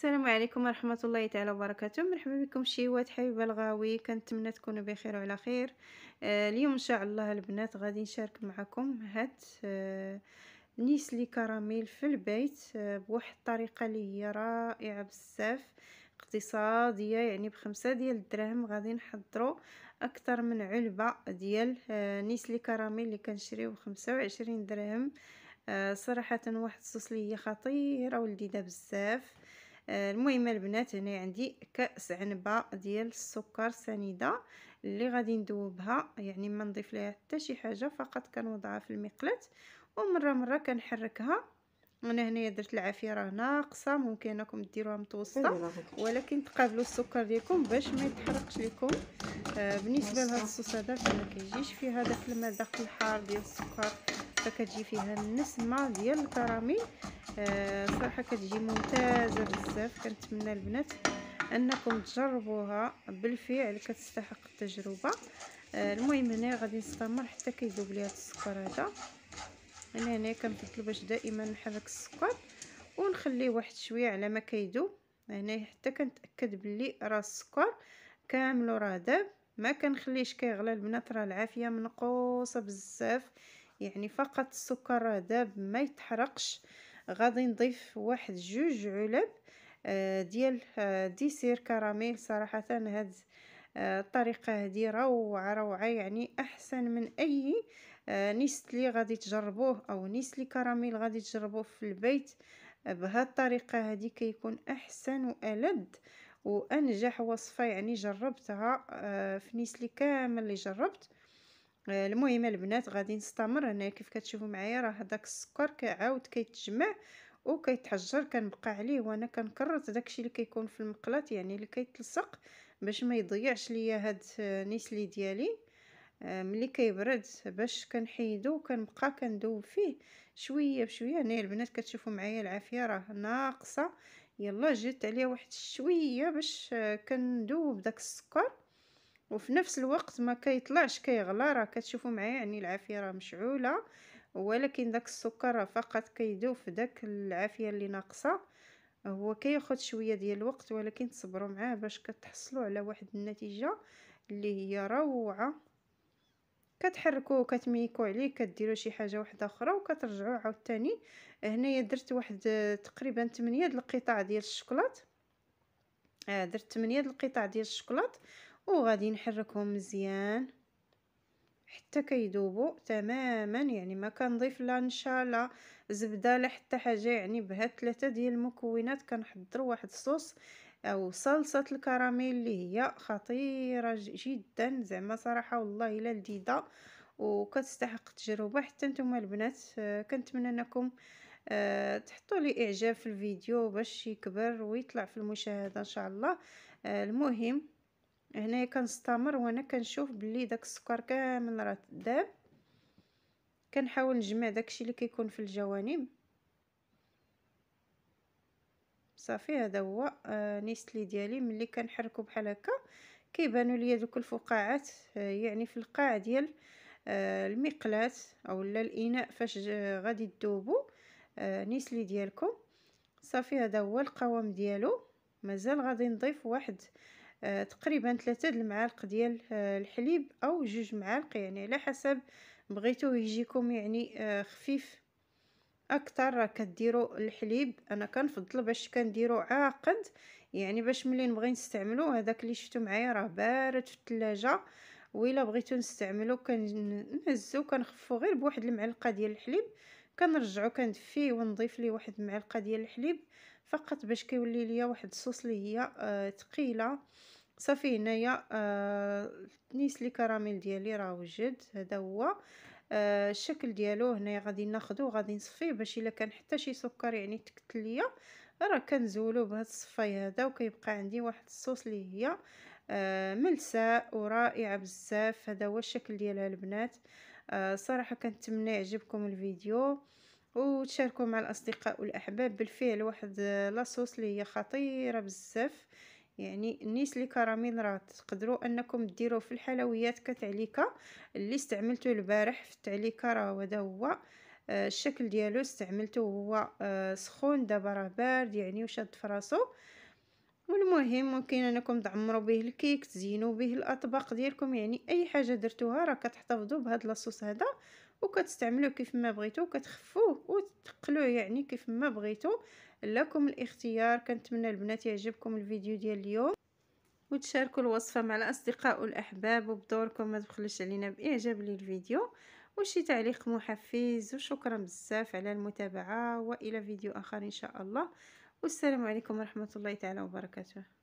السلام عليكم ورحمة الله تعالى وبركاته مرحبا بكم شيوات حبيبة الغاوي كنتمنى تكونوا بخير وعلى خير آه، اليوم ان شاء الله البنات غادي نشارك معكم هاد آه، نيسلي كراميل في البيت آه، بواحد الطريقة اللي هي رائعة بزاف اقتصادية يعني بخمسة ديال الدراهم غادي نحضروا اكثر من علبة ديال نيسلي كراميل اللي كنشريو بخمسة وعشرين درهم صراحة واحد الصوص هي خطيرة ولذيذة بزاف آه، المهم البنات هنا عندي كأس عنبة ديال السكر سنيدة اللي غادي ندوبها يعني ما نضيف ليها حتى شي حاجة فقط كنوضعها في المقله ومرة مرة كنحركها انا هنايا درت العافيه راه ناقصه ممكن راكم ديروها متوسطه ولكن تقابلوا السكر ديالكم باش ما يتحرقش لكم آه بالنسبه لهاد الصوص هذا ما كيجيش فيه هذاك المذاق الحار ديال السكر فكتجي فيها النسمه ديال الكراميل آه، صراحه كتجي ممتازه بزاف كنتمنى البنات انكم تجربوها بالفعل كتستحق التجربه آه، المهم هنا غادي نستمر حتى كيذوب ليها السكر هذا انا هنا كنفضل باش دائما نحرك السكر ونخليه واحد شويه على ما كيذوب هنا حتى كنتاكد بلي راه السكر كامل راه داب ما كنخليش كيغلى البنات راه العافيه منقوصه بزاف يعني فقط السكر هذا ما يتحرقش غادي نضيف واحد جوج علب آه، ديال آه، ديسير كراميل صراحه هاد آه، الطريقه هذه روعه روعه يعني احسن من اي نيسلي غادي تجربوه او نيسلي كراميل غادي تجربوه في البيت بهاد الطريقه هذه كيكون احسن والد وانجح وصفه يعني جربتها في نيسلي كامل اللي جربت المهم البنات غادي نستمر هنا كيف كتشوفوا معايا راه داك السكر كعاود كيتجمع وكيتحجر كنبقى عليه وانا كنكرر داكشي اللي كيكون في المقلات يعني اللي كيتلصق باش ما يضيعش ليا هاد نيسلي ديالي آه، ملي كيبرد باش كنحيدو وكنبقى كندوب فيه شويه بشويه هنا البنات كتشوفوا معايا العافيه راه ناقصه يلا جات عليا واحد شويه باش كندوب داك السكر وفي نفس الوقت ما كيطلعش كيغلى راه كتشوفوا معايا يعني العافيه راه مشعوله ولكن داك السكر فقط كيدوب في داك العافيه اللي ناقصه هو كياخد شويه ديال الوقت ولكن تصبروا معاه باش كتحصلوا على واحد النتيجه اللي هي روعه كتحركوه كتميكو عليه كديروا شي حاجه واحده اخرى وكترجعوا عاوتاني هنايا درت واحد تقريبا 8 د القطع ديال الشكلاط آه درت 8 د القطع ديال الشكلاط وغادي نحركهم مزيان حتى كيدوبوا تماما يعني ما كنضيف لا نشا لا زبده لا حتى حاجه يعني بهاد ثلاثه ديال المكونات كنحضر واحد الصوص او صلصه الكراميل اللي هي خطيره جدا زعما صراحه والله الا لذيذه وكتستحق التجربه حتى نتوما البنات آه، كنتمنى انكم آه، تحطوا لي اعجاب في الفيديو باش يكبر ويطلع في المشاهده ان شاء الله آه، المهم هنايا كنستمر وانا كنشوف بلي داك السكر كامل راه داب كنحاول نجمع داكشي اللي كيكون في الجوانب صافي هذا هو آه نيستلي ديالي ملي كنحركو بحال هكا كيبانوا ليا دوك الفقاعات آه، يعني في القاع ديال آه المقلاه اولا الاناء فاش غادي تذوبوا آه، نيسلي ديالكم صافي هذا هو القوام ديالو مازال غادي نضيف واحد آه، تقريبا ثلاثة المعالق ديال آه، الحليب او جوج معالق يعني على حسب بغيتو يجيكم يعني آه، خفيف اكثر راه كديروا الحليب انا كنفضل باش كنديرو عاقد يعني باش ملي نبغي نستعملو هذاك اللي شفتو معايا راه بارد في الثلاجه ويلا بغيتو نستعملو كنهزو كنخفو غير بواحد المعلقه ديال الحليب كنرجعو كندفيه ونضيف ليه واحد المعلقه ديال الحليب فقط باش كيولي ليا واحد الصوص اللي هي آه ثقيله صافي هنايا آه التنيس لي كراميل ديالي راه وجد هذا هو آه الشكل ديالو هنايا غادي ناخذو غادي نصفيه باش الا كان حتى شي سكر يعني تكتل ليا راه كنزولو بهذا الصفاي هذا وكيبقى عندي واحد الصوص اللي هي آه ملساء ورائعه بزاف هذا هو الشكل ديالها البنات آه صراحه كنتمنى يعجبكم الفيديو وتشاركوا مع الاصدقاء والاحباب بالفعل واحد آه، لاصوص اللي هي خطيره بزاف يعني النيس لي كراميل راه تقدروا انكم ديروه في الحلويات كتعليكه اللي استعملته البارح في التعليكه راه هذا هو آه، الشكل ديالو استعملته هو آه، سخون دابا راه بارد يعني وشاد فراسو والمهم ممكن انكم تعمروا به الكيك تزينوا به الاطباق ديالكم يعني اي حاجه درتوها راه كتحتفظوا بهذا لاصوص هذا وكتستعملوه كيف ما بغيتو وكتخفوه وتقلوه يعني كيف ما بغيتو لكم الاختيار كنتمنى البنات يعجبكم الفيديو ديال اليوم وتشاركوا الوصفه مع الاصدقاء والاحباب وبدوركم ما تبخلوش علينا باعجاب للفيديو وشي تعليق محفز وشكرا بزاف على المتابعه والى فيديو اخر ان شاء الله والسلام عليكم ورحمه الله تعالى وبركاته